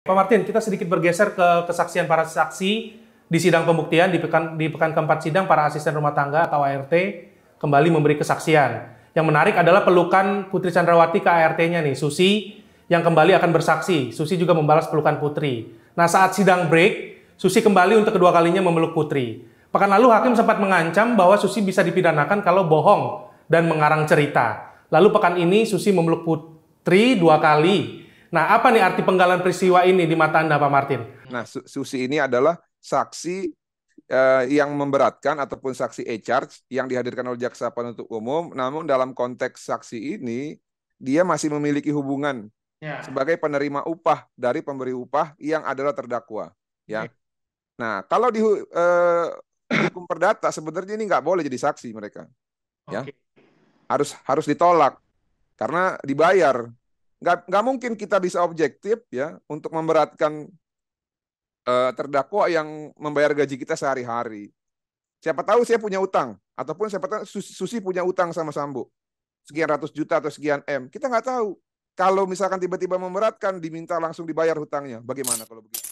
Pak Martin, kita sedikit bergeser ke kesaksian para saksi di sidang pembuktian di pekan, di pekan keempat sidang para asisten rumah tangga atau ART kembali memberi kesaksian. Yang menarik adalah pelukan Putri Chandrawati ke ART-nya nih, Susi yang kembali akan bersaksi. Susi juga membalas pelukan Putri. Nah saat sidang break, Susi kembali untuk kedua kalinya memeluk Putri. Pekan lalu hakim sempat mengancam bahwa Susi bisa dipidanakan kalau bohong dan mengarang cerita. Lalu pekan ini Susi memeluk Putri dua kali Nah, apa nih arti penggalan peristiwa ini di mata Anda, Pak Martin? Nah, Susi ini adalah saksi eh, yang memberatkan ataupun saksi e-charge yang dihadirkan oleh jaksa penuntut umum. Namun dalam konteks saksi ini, dia masih memiliki hubungan ya. sebagai penerima upah dari pemberi upah yang adalah terdakwa. Ya. Nah, kalau di eh, hukum perdata sebenarnya ini nggak boleh jadi saksi mereka. Ya. Harus harus ditolak karena dibayar nggak nggak mungkin kita bisa objektif ya untuk memberatkan uh, terdakwa yang membayar gaji kita sehari-hari. Siapa tahu saya punya utang ataupun siapa tahu Susi punya utang sama Sambo sekian ratus juta atau sekian m. Kita nggak tahu. Kalau misalkan tiba-tiba memberatkan, diminta langsung dibayar hutangnya. Bagaimana kalau begitu?